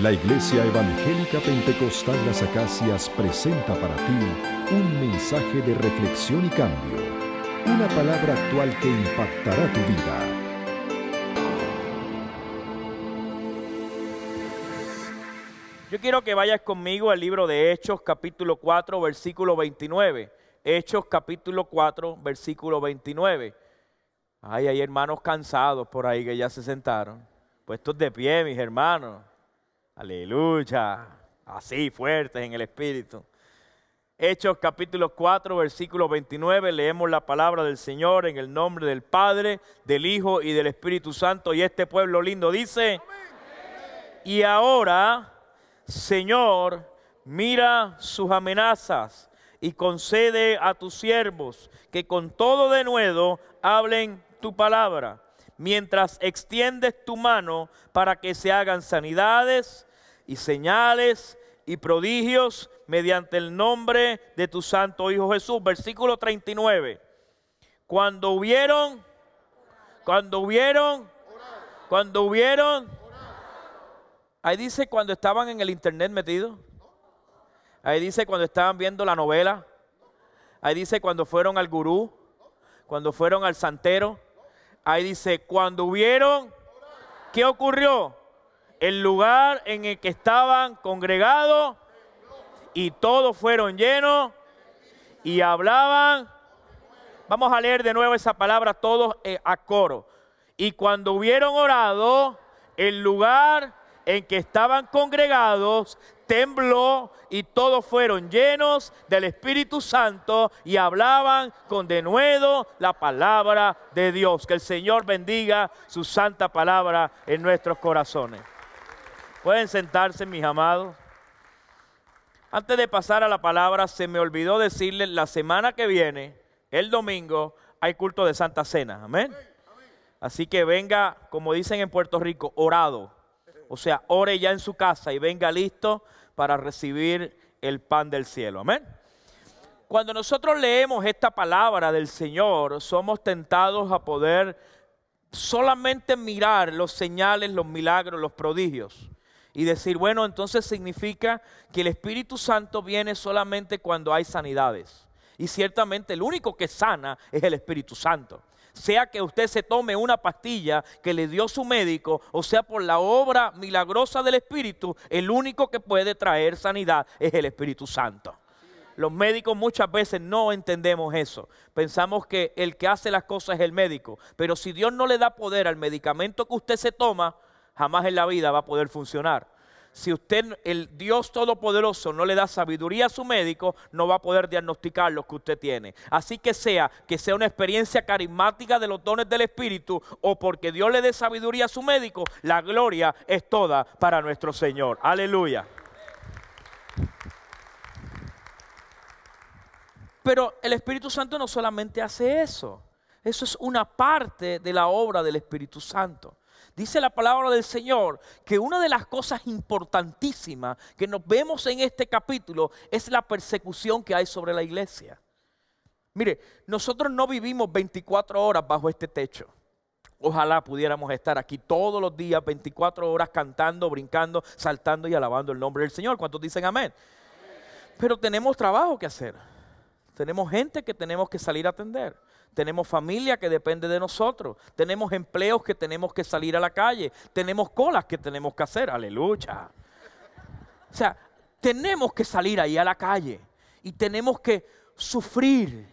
La Iglesia Evangélica Pentecostal Las Acacias presenta para ti un mensaje de reflexión y cambio, una palabra actual que impactará tu vida. Yo quiero que vayas conmigo al libro de Hechos capítulo 4 versículo 29. Hechos capítulo 4 versículo 29. Ay, hay hermanos cansados por ahí que ya se sentaron. Puestos de pie, mis hermanos. Aleluya. Así, fuertes en el Espíritu. Hechos capítulo 4, versículo 29, leemos la palabra del Señor en el nombre del Padre, del Hijo y del Espíritu Santo. Y este pueblo lindo dice, y ahora, Señor, mira sus amenazas y concede a tus siervos que con todo denuedo hablen tu palabra mientras extiendes tu mano para que se hagan sanidades y señales y prodigios mediante el nombre de tu santo Hijo Jesús. Versículo 39. Cuando hubieron, cuando hubieron, cuando hubieron, ahí dice cuando estaban en el internet metidos, ahí dice cuando estaban viendo la novela, ahí dice cuando fueron al gurú, cuando fueron al santero, Ahí dice, cuando hubieron ¿qué ocurrió? El lugar en el que estaban congregados y todos fueron llenos y hablaban. Vamos a leer de nuevo esa palabra todos eh, a coro. Y cuando hubieron orado, el lugar en que estaban congregados tembló y todos fueron llenos del Espíritu Santo y hablaban con denuedo la palabra de Dios. Que el Señor bendiga su santa palabra en nuestros corazones. Pueden sentarse, mis amados. Antes de pasar a la palabra, se me olvidó decirles, la semana que viene, el domingo, hay culto de Santa Cena. Amén. Así que venga, como dicen en Puerto Rico, orado. O sea, ore ya en su casa y venga listo para recibir el pan del cielo. Amén. Cuando nosotros leemos esta palabra del Señor, somos tentados a poder solamente mirar los señales, los milagros, los prodigios. Y decir, bueno, entonces significa que el Espíritu Santo viene solamente cuando hay sanidades. Y ciertamente el único que sana es el Espíritu Santo sea que usted se tome una pastilla que le dio su médico, o sea por la obra milagrosa del Espíritu, el único que puede traer sanidad es el Espíritu Santo. Los médicos muchas veces no entendemos eso. Pensamos que el que hace las cosas es el médico. Pero si Dios no le da poder al medicamento que usted se toma, jamás en la vida va a poder funcionar si usted, el Dios Todopoderoso, no le da sabiduría a su médico, no va a poder diagnosticar lo que usted tiene. Así que sea que sea una experiencia carismática de los dones del Espíritu o porque Dios le dé sabiduría a su médico, la gloria es toda para nuestro Señor. Aleluya. Pero el Espíritu Santo no solamente hace eso. Eso es una parte de la obra del Espíritu Santo. Dice la palabra del Señor que una de las cosas importantísimas que nos vemos en este capítulo es la persecución que hay sobre la iglesia. Mire, nosotros no vivimos 24 horas bajo este techo. Ojalá pudiéramos estar aquí todos los días, 24 horas, cantando, brincando, saltando y alabando el nombre del Señor. ¿Cuántos dicen amén? Pero tenemos trabajo que hacer. Tenemos gente que tenemos que salir a atender tenemos familia que depende de nosotros, tenemos empleos que tenemos que salir a la calle, tenemos colas que tenemos que hacer, aleluya. O sea, tenemos que salir ahí a la calle y tenemos que sufrir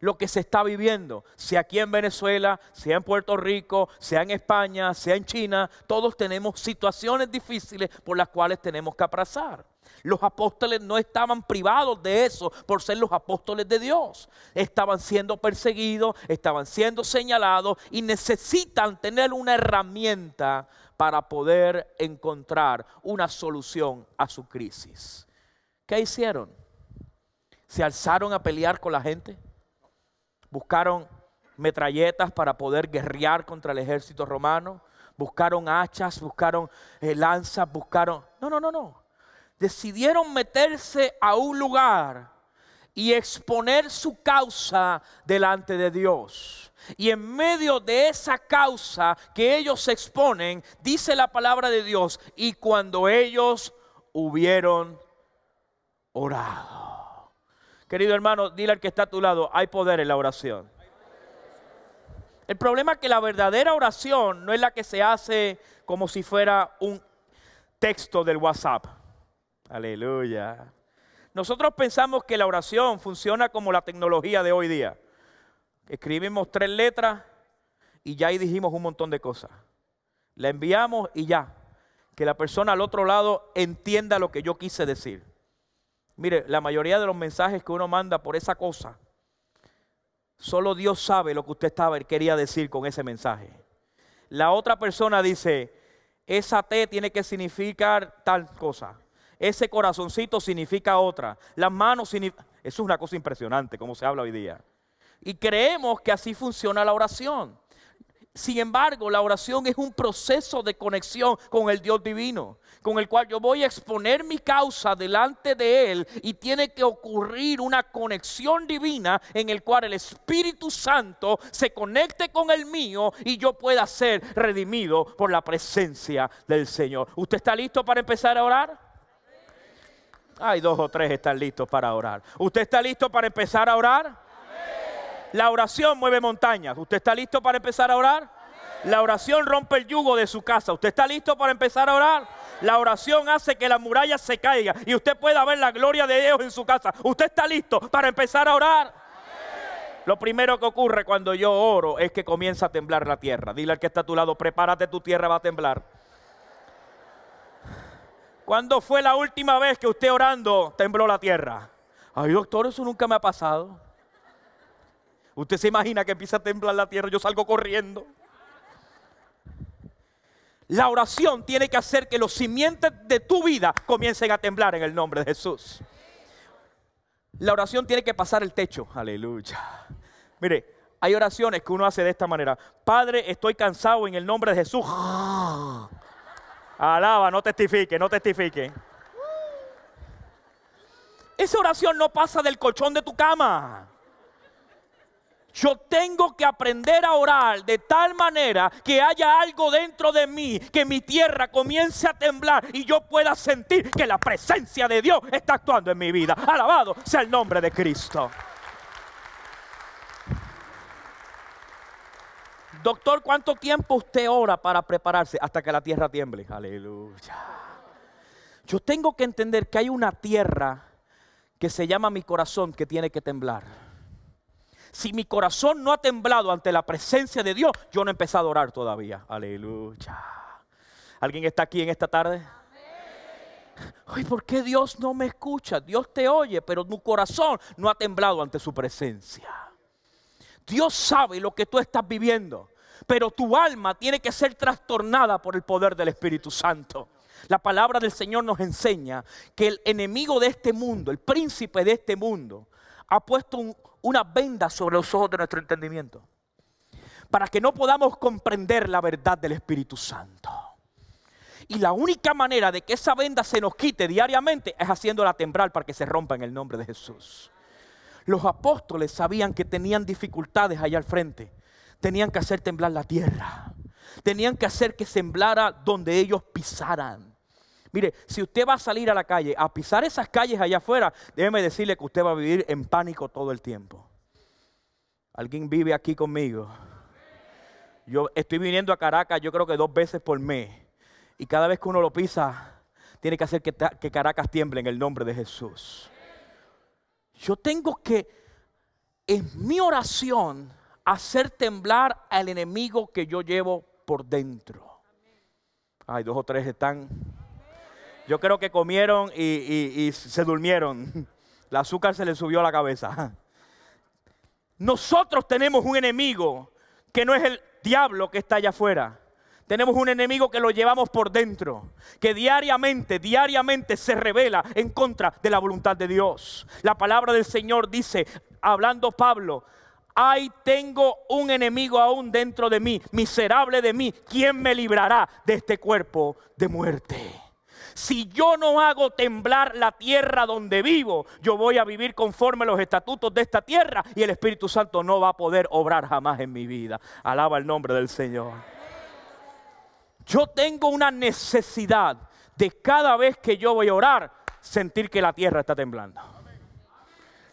lo que se está viviendo, Si aquí en Venezuela, sea en Puerto Rico, sea en España, sea en China, todos tenemos situaciones difíciles por las cuales tenemos que aprazar Los apóstoles no estaban privados de eso por ser los apóstoles de Dios. Estaban siendo perseguidos, estaban siendo señalados y necesitan tener una herramienta para poder encontrar una solución a su crisis. ¿Qué hicieron? ¿Se alzaron a pelear con la gente? buscaron metralletas para poder guerrear contra el ejército romano, buscaron hachas, buscaron eh, lanzas, buscaron... No, no, no, no. Decidieron meterse a un lugar y exponer su causa delante de Dios. Y en medio de esa causa que ellos exponen, dice la palabra de Dios, y cuando ellos hubieron orado. Querido hermano, dile al que está a tu lado, hay poder en la oración. El problema es que la verdadera oración no es la que se hace como si fuera un texto del WhatsApp. Aleluya. Nosotros pensamos que la oración funciona como la tecnología de hoy día. Escribimos tres letras y ya ahí dijimos un montón de cosas. La enviamos y ya. Que la persona al otro lado entienda lo que yo quise decir. Mire, la mayoría de los mensajes que uno manda por esa cosa, solo Dios sabe lo que usted estaba quería decir con ese mensaje. La otra persona dice, esa T tiene que significar tal cosa. Ese corazoncito significa otra. Las manos Eso es una cosa impresionante como se habla hoy día. Y creemos que así funciona la oración. Sin embargo, la oración es un proceso de conexión con el Dios divino, con el cual yo voy a exponer mi causa delante de Él y tiene que ocurrir una conexión divina en el cual el Espíritu Santo se conecte con el mío y yo pueda ser redimido por la presencia del Señor. ¿Usted está listo para empezar a orar? Hay dos o tres están listos para orar. ¿Usted está listo para empezar a orar? La oración mueve montañas. ¿Usted está listo para empezar a orar? La oración rompe el yugo de su casa. ¿Usted está listo para empezar a orar? La oración hace que la muralla se caiga y usted pueda ver la gloria de Dios en su casa. ¿Usted está listo para empezar a orar? Lo primero que ocurre cuando yo oro es que comienza a temblar la tierra. Dile al que está a tu lado, prepárate, tu tierra va a temblar. ¿Cuándo fue la última vez que usted orando tembló la tierra? Ay, doctor, eso nunca me ha pasado. Usted se imagina que empieza a temblar la tierra, yo salgo corriendo. La oración tiene que hacer que los simientes de tu vida comiencen a temblar en el nombre de Jesús. La oración tiene que pasar el techo. Aleluya. Mire, hay oraciones que uno hace de esta manera. Padre, estoy cansado en el nombre de Jesús. Alaba, no testifique, no testifique. Esa oración no pasa del colchón de tu cama. Yo tengo que aprender a orar de tal manera que haya algo dentro de mí, que mi tierra comience a temblar y yo pueda sentir que la presencia de Dios está actuando en mi vida. Alabado sea el nombre de Cristo. Doctor, ¿cuánto tiempo usted ora para prepararse hasta que la tierra tiemble? Aleluya. Yo tengo que entender que hay una tierra que se llama mi corazón que tiene que temblar. Si mi corazón no ha temblado ante la presencia de Dios, yo no he empezado a orar todavía. Aleluya. ¿Alguien está aquí en esta tarde? Ay, ¿por qué Dios no me escucha? Dios te oye, pero tu corazón no ha temblado ante su presencia. Dios sabe lo que tú estás viviendo, pero tu alma tiene que ser trastornada por el poder del Espíritu Santo. La palabra del Señor nos enseña que el enemigo de este mundo, el príncipe de este mundo, ha puesto una venda sobre los ojos de nuestro entendimiento para que no podamos comprender la verdad del Espíritu Santo. Y la única manera de que esa venda se nos quite diariamente es haciéndola temblar para que se rompa en el nombre de Jesús. Los apóstoles sabían que tenían dificultades allá al frente. Tenían que hacer temblar la tierra. Tenían que hacer que semblara donde ellos pisaran. Mire, si usted va a salir a la calle, a pisar esas calles allá afuera, déjeme decirle que usted va a vivir en pánico todo el tiempo. ¿Alguien vive aquí conmigo? Yo estoy viniendo a Caracas, yo creo que dos veces por mes. Y cada vez que uno lo pisa, tiene que hacer que, Caracas tiemble en el nombre de Jesús. Yo tengo que, en mi oración, hacer temblar al enemigo que yo llevo por dentro. Ay, dos o tres están yo creo que comieron y, se durmieron. El azúcar se les subió a la cabeza. Nosotros tenemos un enemigo que no es el diablo que está allá afuera. Tenemos un enemigo que lo llevamos por dentro, que diariamente, diariamente se revela en contra de la voluntad de Dios. La palabra del Señor dice, hablando Pablo, ay tengo un enemigo aún dentro de mí, miserable de mí, ¿quién me librará de este cuerpo de muerte? si yo no hago temblar la tierra donde vivo, yo voy a vivir conforme a los estatutos de esta tierra y el Espíritu Santo no va a poder obrar jamás en mi vida. Alaba el nombre del Señor. Yo tengo una necesidad de cada vez que yo voy a orar, sentir que la tierra está temblando.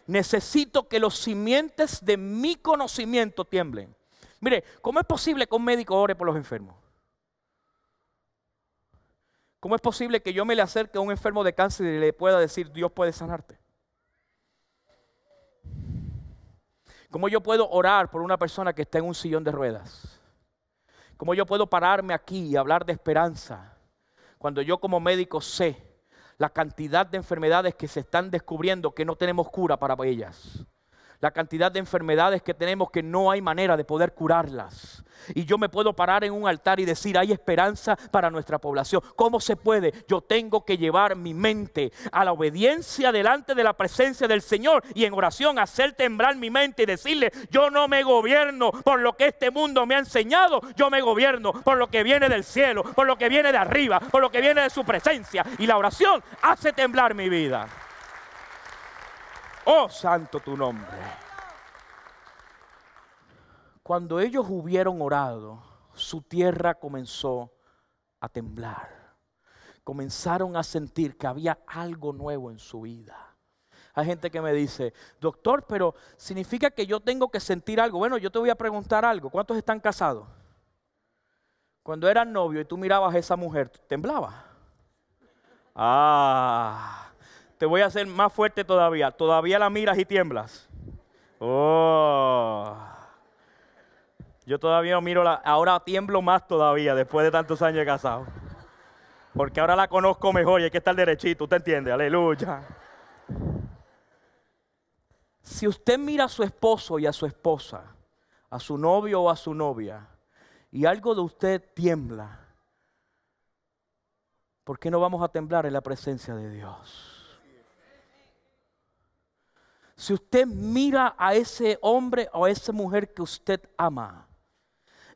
Necesito que los simientes de mi conocimiento tiemblen. Mire, ¿cómo es posible que un médico ore por los enfermos? ¿Cómo es posible que yo me le acerque a un enfermo de cáncer y le pueda decir, Dios puede sanarte? ¿Cómo yo puedo orar por una persona que está en un sillón de ruedas? ¿Cómo yo puedo pararme aquí y hablar de esperanza cuando yo como médico sé la cantidad de enfermedades que se están descubriendo que no tenemos cura para ellas? la cantidad de enfermedades que tenemos que no hay manera de poder curarlas. Y yo me puedo parar en un altar y decir, hay esperanza para nuestra población. ¿Cómo se puede? Yo tengo que llevar mi mente a la obediencia delante de la presencia del Señor y en oración hacer temblar mi mente y decirle, yo no me gobierno por lo que este mundo me ha enseñado, yo me gobierno por lo que viene del cielo, por lo que viene de arriba, por lo que viene de su presencia. Y la oración hace temblar mi vida. Oh, santo tu nombre. Cuando ellos hubieron orado, su tierra comenzó a temblar. Comenzaron a sentir que había algo nuevo en su vida. Hay gente que me dice, doctor, pero significa que yo tengo que sentir algo. Bueno, yo te voy a preguntar algo. ¿Cuántos están casados? Cuando eras novio y tú mirabas a esa mujer, temblaba. Ah te voy a hacer más fuerte todavía. Todavía la miras y tiemblas. Oh. Yo todavía miro la. Ahora tiemblo más todavía después de tantos años de casado. Porque ahora la conozco mejor y hay que estar derechito. ¿Usted entiende? Aleluya. Si usted mira a su esposo y a su esposa, a su novio o a su novia, y algo de usted tiembla, ¿por qué no vamos a temblar en la presencia de Dios? Si usted mira a ese hombre o a esa mujer que usted ama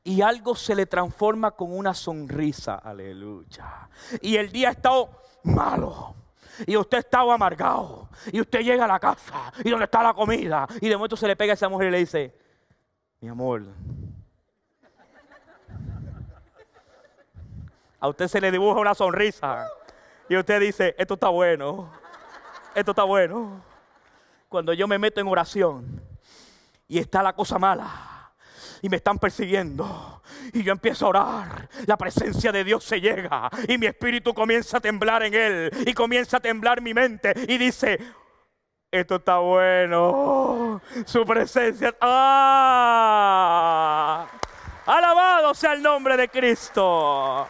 y algo se le transforma con una sonrisa, aleluya. Y el día ha estado malo. Y usted estaba amargado. Y usted llega a la casa. Y donde está la comida. Y de momento se le pega a esa mujer y le dice, mi amor. A usted se le dibuja una sonrisa. Y usted dice, esto está bueno. Esto está bueno cuando yo me meto en oración y está la cosa mala y me están persiguiendo y yo empiezo a orar, la presencia de Dios se llega y mi espíritu comienza a temblar en él y comienza a temblar mi mente y dice, esto está bueno, su presencia, ¡ah! Alabado sea el nombre de Cristo.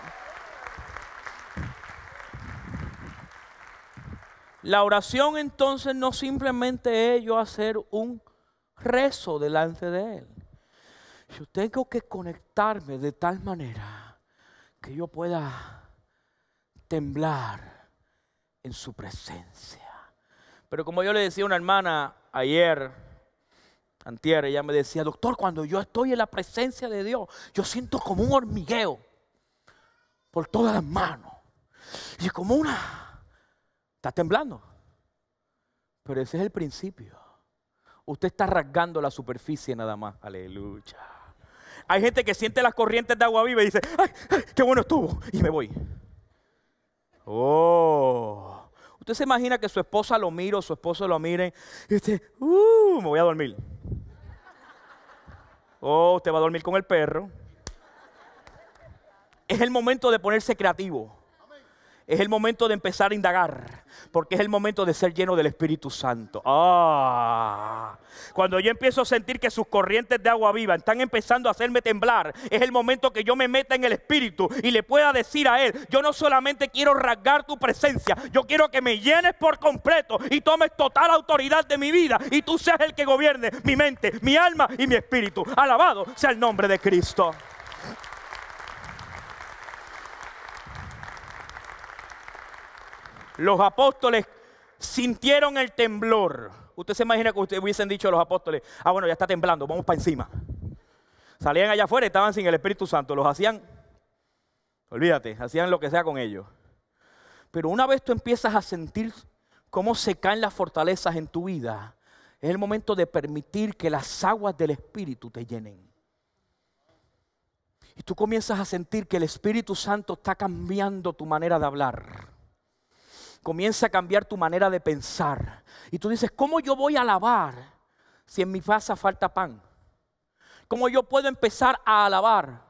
La oración entonces no simplemente es yo hacer un rezo delante de Él. Yo tengo que conectarme de tal manera que yo pueda temblar en su presencia. Pero como yo le decía a una hermana ayer, antier, ella me decía, doctor, cuando yo estoy en la presencia de Dios, yo siento como un hormigueo por todas las manos. Y como una Está temblando. Pero ese es el principio. Usted está rasgando la superficie nada más. Aleluya. Hay gente que siente las corrientes de agua viva y dice, ¡ay, qué bueno estuvo! Y me voy. Oh. Usted se imagina que su esposa lo mira, o su esposo lo mire y dice, ¡uh! Me voy a dormir. Oh, usted va a dormir con el perro. Es el momento de ponerse creativo es el momento de empezar a indagar, porque es el momento de ser lleno del Espíritu Santo. Ah, cuando yo empiezo a sentir que sus corrientes de agua viva están empezando a hacerme temblar, es el momento que yo me meta en el Espíritu y le pueda decir a Él, yo no solamente quiero rasgar tu presencia, yo quiero que me llenes por completo y tomes total autoridad de mi vida y tú seas el que gobierne mi mente, mi alma y mi espíritu. Alabado sea el nombre de Cristo. Los apóstoles sintieron el temblor. Usted se imagina que ustedes hubiesen dicho a los apóstoles, ah, bueno, ya está temblando, vamos para encima. Salían allá afuera estaban sin el Espíritu Santo. Los hacían, olvídate, hacían lo que sea con ellos. Pero una vez tú empiezas a sentir cómo se caen las fortalezas en tu vida, es el momento de permitir que las aguas del Espíritu te llenen. Y tú comienzas a sentir que el Espíritu Santo está cambiando tu manera de hablar comienza a cambiar tu manera de pensar. Y tú dices, ¿cómo yo voy a alabar si en mi casa falta pan? ¿Cómo yo puedo empezar a alabar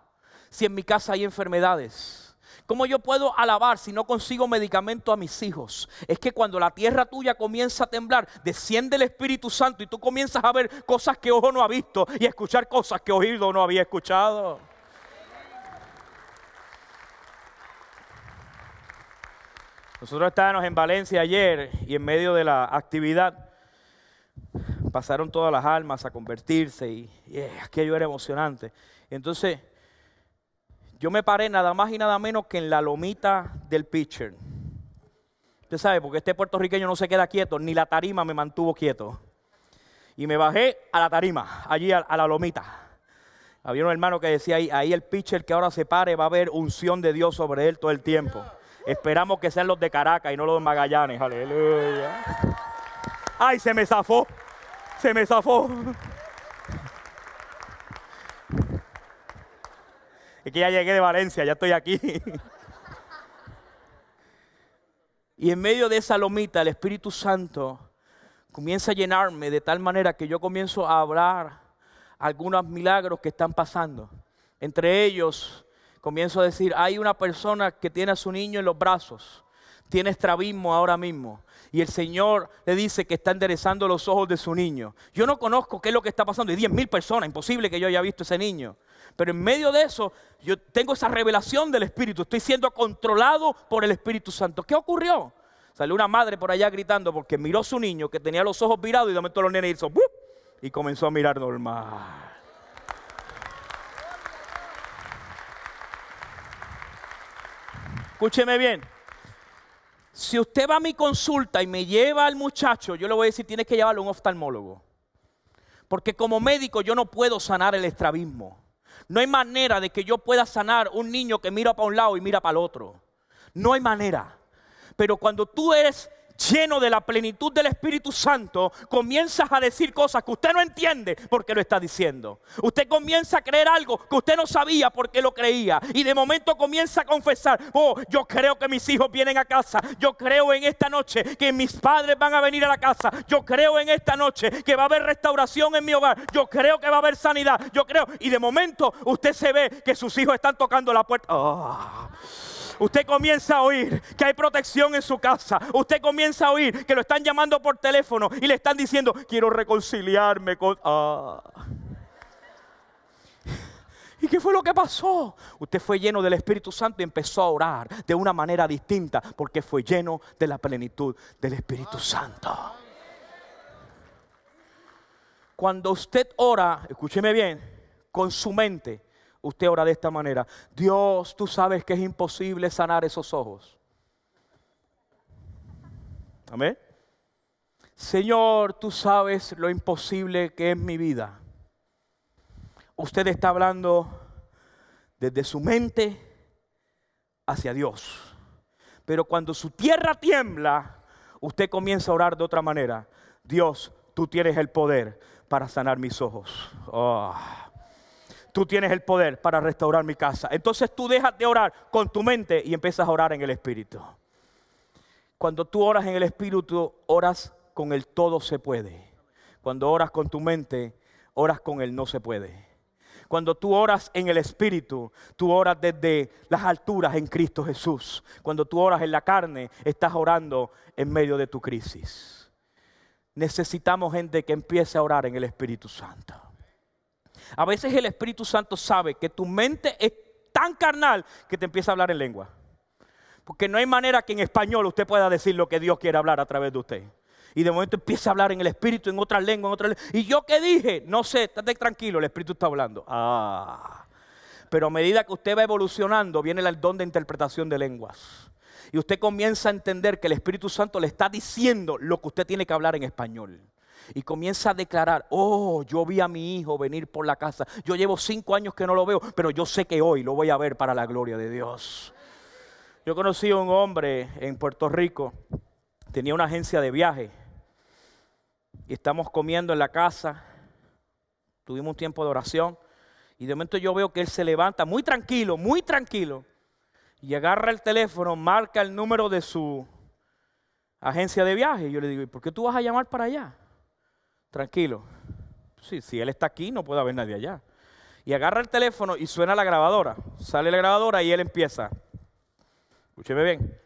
si en mi casa hay enfermedades? ¿Cómo yo puedo alabar si no consigo medicamento a mis hijos? Es que cuando la tierra tuya comienza a temblar, desciende el Espíritu Santo y tú comienzas a ver cosas que ojo no ha visto y escuchar cosas que oído no había escuchado. Nosotros estábamos en Valencia ayer y en medio de la actividad pasaron todas las almas a convertirse y, eh, aquello era emocionante. Entonces, yo me paré nada más y nada menos que en la lomita del pitcher. Usted sabe, porque este puertorriqueño no se queda quieto, ni la tarima me mantuvo quieto. Y me bajé a la tarima, allí a, la lomita. Había un hermano que decía ahí, ahí el pitcher que ahora se pare va a haber unción de Dios sobre él todo el tiempo. Esperamos que sean los de Caracas y no los de Magallanes. Aleluya. Ay, se me zafó. Se me zafó. Es que ya llegué de Valencia, ya estoy aquí. Y en medio de esa lomita, el Espíritu Santo comienza a llenarme de tal manera que yo comienzo a hablar algunos milagros que están pasando. Entre ellos, comienzo a decir, hay una persona que tiene a su niño en los brazos, tiene estrabismo ahora mismo. Y el Señor le dice que está enderezando los ojos de su niño. Yo no conozco qué es lo que está pasando. Hay 10.000 mil personas, imposible que yo haya visto ese niño. Pero en medio de eso, yo tengo esa revelación del Espíritu. Estoy siendo controlado por el Espíritu Santo. ¿Qué ocurrió? Salió una madre por allá gritando porque miró a su niño que tenía los ojos virados y de momento los nenes y comenzó a mirar normal. Escúcheme bien. Si usted va a mi consulta y me lleva al muchacho, yo le voy a decir, tienes que llevarlo a un oftalmólogo. Porque como médico yo no puedo sanar el estrabismo. No hay manera de que yo pueda sanar un niño que mira para un lado y mira para el otro. No hay manera. Pero cuando tú eres lleno de la plenitud del Espíritu Santo, comienzas a decir cosas que usted no entiende porque lo está diciendo. Usted comienza a creer algo que usted no sabía porque lo creía. Y de momento comienza a confesar, oh, yo creo que mis hijos vienen a casa. Yo creo en esta noche que mis padres van a venir a la casa. Yo creo en esta noche que va a haber restauración en mi hogar. Yo creo que va a haber sanidad. Yo creo. Y de momento usted se ve que sus hijos están tocando la puerta. ¡Ah! Usted comienza a oír que hay protección en su casa. Usted comienza a oír que lo están llamando por teléfono y le están diciendo, quiero reconciliarme con... Ah. ¿Y qué fue lo que pasó? Usted fue lleno del Espíritu Santo y empezó a orar de una manera distinta porque fue lleno de la plenitud del Espíritu Santo. Cuando usted ora, escúcheme bien, con su mente, usted ora de esta manera. Dios, tú sabes que es imposible sanar esos ojos. Amén. Señor, tú sabes lo imposible que es mi vida. Usted está hablando desde su mente hacia Dios. Pero cuando su tierra tiembla, usted comienza a orar de otra manera. Dios, tú tienes el poder para sanar mis ojos. Ah tú tienes el poder para restaurar mi casa. Entonces tú dejas de orar con tu mente y empiezas a orar en el Espíritu. Cuando tú oras en el Espíritu, oras con el todo se puede. Cuando oras con tu mente, oras con el no se puede. Cuando tú oras en el Espíritu, tú oras desde las alturas en Cristo Jesús. Cuando tú oras en la carne, estás orando en medio de tu crisis. Necesitamos gente que empiece a orar en el Espíritu Santo. A veces el Espíritu Santo sabe que tu mente es tan carnal que te empieza a hablar en lengua. Porque no hay manera que en español usted pueda decir lo que Dios quiere hablar a través de usted. Y de momento empieza a hablar en el Espíritu, en otra lengua, en otra lengua. ¿Y yo qué dije? No sé, estate tranquilo, el Espíritu está hablando. Ah. Pero a medida que usted va evolucionando, viene el don de interpretación de lenguas. Y usted comienza a entender que el Espíritu Santo le está diciendo lo que usted tiene que hablar en español y comienza a declarar, oh, yo vi a mi hijo venir por la casa, yo llevo cinco años que no lo veo, pero yo sé que hoy lo voy a ver para la gloria de Dios. Yo conocí a un hombre en Puerto Rico, tenía una agencia de viaje y estamos comiendo en la casa, tuvimos un tiempo de oración y de momento yo veo que él se levanta muy tranquilo, muy tranquilo y agarra el teléfono, marca el número de su agencia de viaje. Y yo le digo, ¿y por qué tú vas a llamar para allá? tranquilo. Sí, si él está aquí, no puede haber nadie allá. Y agarra el teléfono y suena la grabadora. Sale la grabadora y él empieza. Escúcheme bien.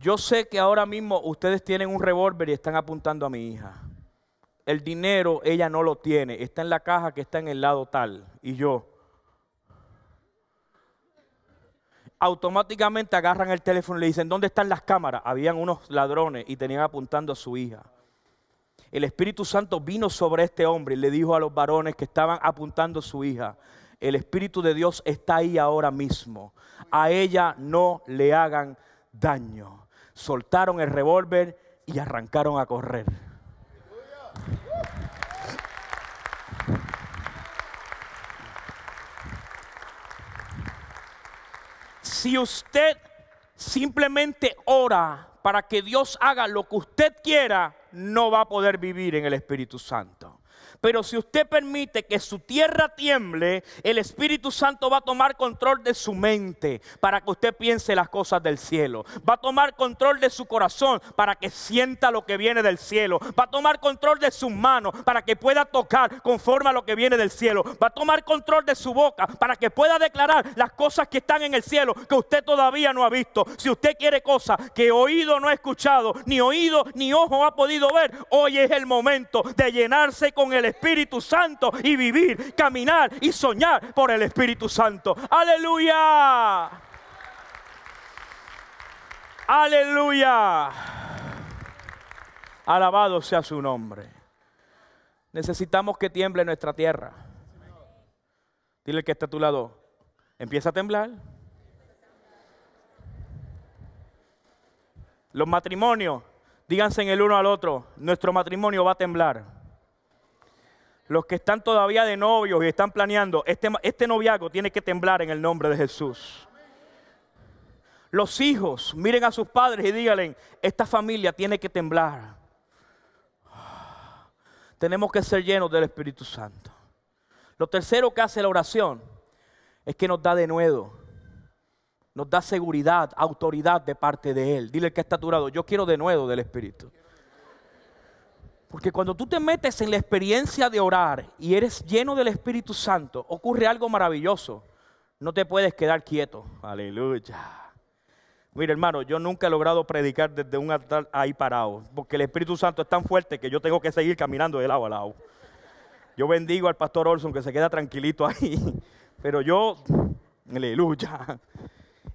Yo sé que ahora mismo ustedes tienen un revólver y están apuntando a mi hija. El dinero ella no lo tiene. Está en la caja que está en el lado tal. Y yo. Automáticamente agarran el teléfono y le dicen, ¿dónde están las cámaras? Habían unos ladrones y tenían apuntando a su hija el Espíritu Santo vino sobre este hombre y le dijo a los varones que estaban apuntando a su hija, el Espíritu de Dios está ahí ahora mismo. A ella no le hagan daño. Soltaron el revólver y arrancaron a correr. Si usted simplemente ora para que Dios haga lo que usted quiera, no va a poder vivir en el Espíritu Santo. Pero si usted permite que su tierra tiemble, el Espíritu Santo va a tomar control de su mente para que usted piense las cosas del cielo. Va a tomar control de su corazón para que sienta lo que viene del cielo. Va a tomar control de sus manos para que pueda tocar conforme a lo que viene del cielo. Va a tomar control de su boca para que pueda declarar las cosas que están en el cielo que usted todavía no ha visto. Si usted quiere cosas que oído no ha escuchado, ni oído ni ojo ha podido ver, hoy es el momento de llenarse con el Espíritu Espíritu Santo y vivir, caminar y soñar por el Espíritu Santo. Aleluya. Aleluya. Alabado sea su nombre. Necesitamos que tiemble nuestra tierra. Dile que está a tu lado. Empieza a temblar. Los matrimonios, díganse en el uno al otro, nuestro matrimonio va a temblar los que están todavía de novios y están planeando, este, este noviazgo tiene que temblar en el nombre de Jesús. Los hijos, miren a sus padres y díganle, esta familia tiene que temblar. Tenemos que ser llenos del Espíritu Santo. Lo tercero que hace la oración es que nos da de nuevo, nos da seguridad, autoridad de parte de Él. Dile que está durado, yo quiero de nuevo del Espíritu. Porque cuando tú te metes en la experiencia de orar y eres lleno del Espíritu Santo, ocurre algo maravilloso. No te puedes quedar quieto. Aleluya. Mira, hermano, yo nunca he logrado predicar desde un altar ahí parado, porque el Espíritu Santo es tan fuerte que yo tengo que seguir caminando de lado a lado. Yo bendigo al pastor Olson que se queda tranquilito ahí, pero yo, aleluya.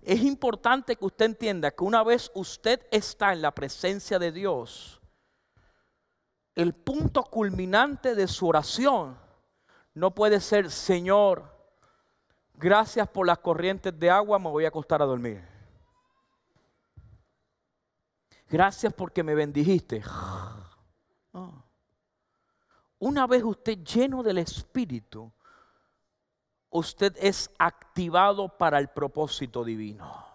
Es importante que usted entienda que una vez usted está en la presencia de Dios, el punto culminante de su oración no puede ser, Señor, gracias por las corrientes de agua, me voy a acostar a dormir. Gracias porque me bendijiste. Una vez usted lleno del Espíritu, usted es activado para el propósito divino.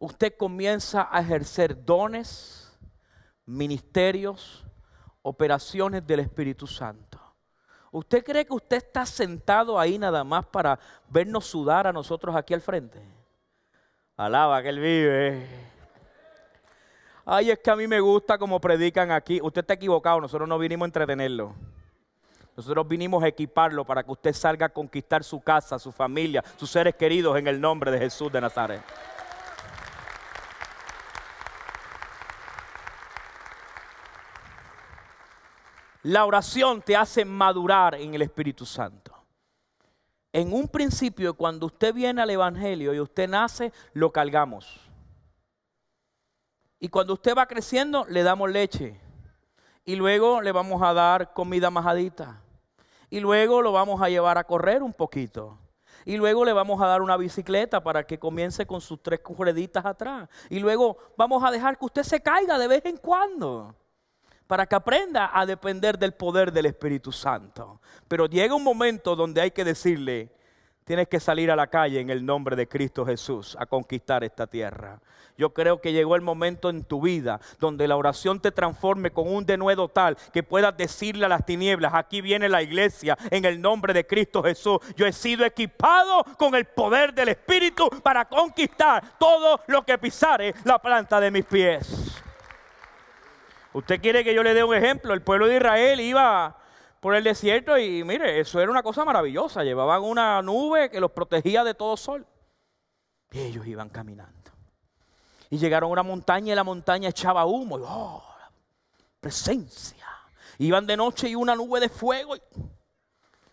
Usted comienza a ejercer dones ministerios, operaciones del Espíritu Santo. ¿Usted cree que usted está sentado ahí nada más para vernos sudar a nosotros aquí al frente? Alaba que él vive. Ay, es que a mí me gusta como predican aquí. Usted está equivocado, nosotros no vinimos a entretenerlo. Nosotros vinimos a equiparlo para que usted salga a conquistar su casa, su familia, sus seres queridos en el nombre de Jesús de Nazaret. La oración te hace madurar en el Espíritu Santo. En un principio, cuando usted viene al Evangelio y usted nace, lo cargamos. Y cuando usted va creciendo, le damos leche. Y luego le vamos a dar comida majadita. Y luego lo vamos a llevar a correr un poquito. Y luego le vamos a dar una bicicleta para que comience con sus tres rueditas atrás. Y luego vamos a dejar que usted se caiga de vez en cuando para que aprenda a depender del poder del Espíritu Santo. Pero llega un momento donde hay que decirle, tienes que salir a la calle en el nombre de Cristo Jesús a conquistar esta tierra. Yo creo que llegó el momento en tu vida donde la oración te transforme con un denuedo tal que puedas decirle a las tinieblas, aquí viene la iglesia en el nombre de Cristo Jesús. Yo he sido equipado con el poder del Espíritu para conquistar todo lo que pisare la planta de mis pies. Usted quiere que yo le dé un ejemplo. El pueblo de Israel iba por el desierto y mire, eso era una cosa maravillosa. Llevaban una nube que los protegía de todo sol. Y ellos iban caminando. Y llegaron a una montaña y la montaña echaba humo. Y, oh, presencia. Iban de noche y una nube de fuego.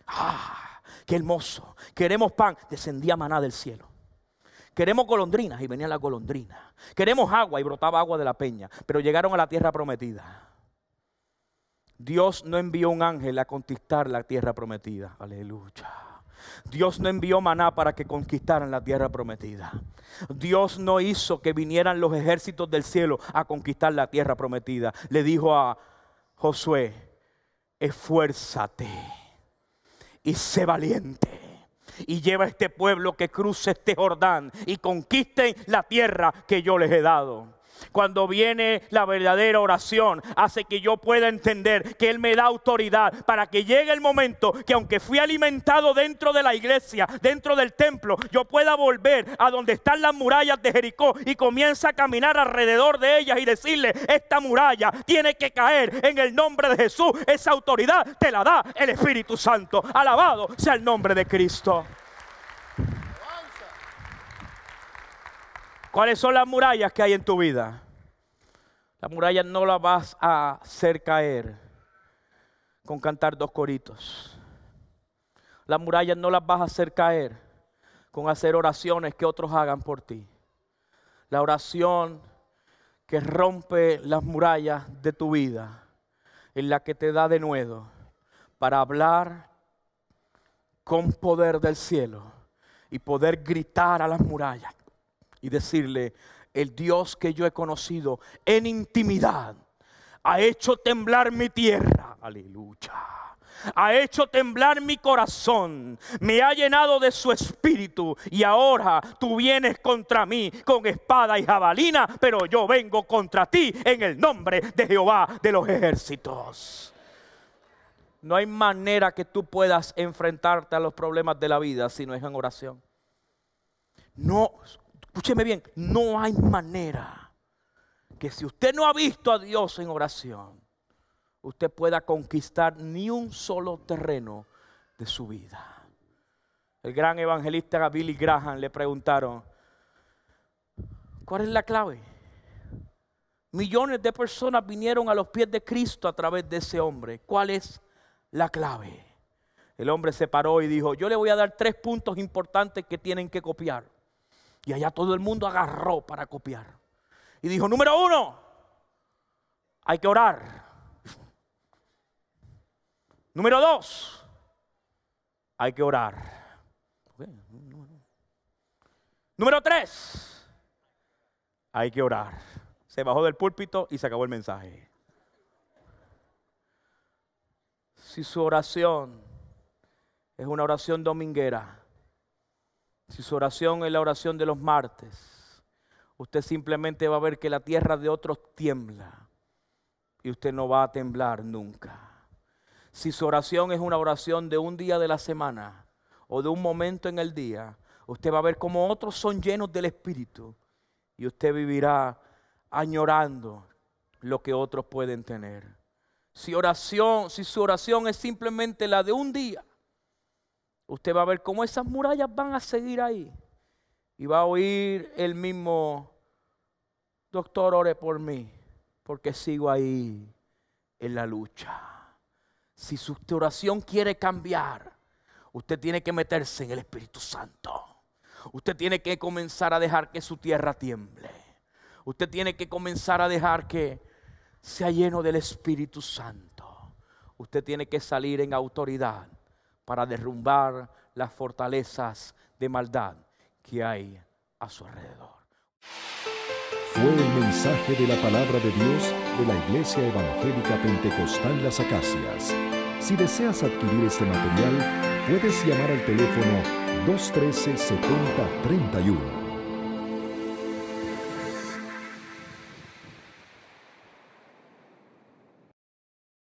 ah, qué hermoso. Queremos pan. Descendía maná del cielo. Queremos golondrinas y venía la golondrinas. Queremos agua y brotaba agua de la peña, pero llegaron a la tierra prometida. Dios no envió un ángel a conquistar la tierra prometida. Aleluya. Dios no envió maná para que conquistaran la tierra prometida. Dios no hizo que vinieran los ejércitos del cielo a conquistar la tierra prometida. Le dijo a Josué, esfuérzate y sé valiente y lleva a este pueblo que cruce este Jordán y conquisten la tierra que yo les he dado. Cuando viene la verdadera oración, hace que yo pueda entender que Él me da autoridad para que llegue el momento que aunque fui alimentado dentro de la iglesia, dentro del templo, yo pueda volver a donde están las murallas de Jericó y comienza a caminar alrededor de ellas y decirle, esta muralla tiene que caer en el nombre de Jesús. Esa autoridad te la da el Espíritu Santo. Alabado sea el nombre de Cristo. ¿Cuáles son las murallas que hay en tu vida? Las murallas no las vas a hacer caer con cantar dos coritos. Las murallas no las vas a hacer caer con hacer oraciones que otros hagan por ti. La oración que rompe las murallas de tu vida, en la que te da de nuevo para hablar con poder del cielo y poder gritar a las murallas y decirle, el Dios que yo he conocido en intimidad ha hecho temblar mi tierra. Aleluya ha hecho temblar mi corazón, me ha llenado de su espíritu y ahora tú vienes contra mí con espada y jabalina, pero yo vengo contra ti en el nombre de Jehová de los ejércitos. No hay manera que tú puedas enfrentarte a los problemas de la vida si no es en oración. No, Escúcheme bien, no hay manera que si usted no ha visto a Dios en oración, usted pueda conquistar ni un solo terreno de su vida. El gran evangelista Billy Graham le preguntaron, ¿cuál es la clave? Millones de personas vinieron a los pies de Cristo a través de ese hombre. ¿Cuál es la clave? El hombre se paró y dijo, yo le voy a dar tres puntos importantes que tienen que copiar. Y allá todo el mundo agarró para copiar. Y dijo, número uno, hay que orar. Número dos, hay que orar. Número tres, hay que orar. Se bajó del púlpito y se acabó el mensaje. Si su oración es una oración dominguera, si su oración es la oración de los martes, usted simplemente va a ver que la tierra de otros tiembla y usted no va a temblar nunca. Si su oración es una oración de un día de la semana o de un momento en el día, usted va a ver como otros son llenos del Espíritu y usted vivirá añorando lo que otros pueden tener. Si oración, si su oración es simplemente la de un día, usted va a ver cómo esas murallas van a seguir ahí. Y va a oír el mismo, doctor, ore por mí, porque sigo ahí en la lucha. Si su oración quiere cambiar, usted tiene que meterse en el Espíritu Santo. Usted tiene que comenzar a dejar que su tierra tiemble. Usted tiene que comenzar a dejar que sea lleno del Espíritu Santo. Usted tiene que salir en autoridad para derrumbar las fortalezas de maldad que hay a su alrededor. Fue el mensaje de la palabra de Dios de la Iglesia Evangélica Pentecostal Las Acacias. Si deseas adquirir este material, puedes llamar al teléfono 213-7031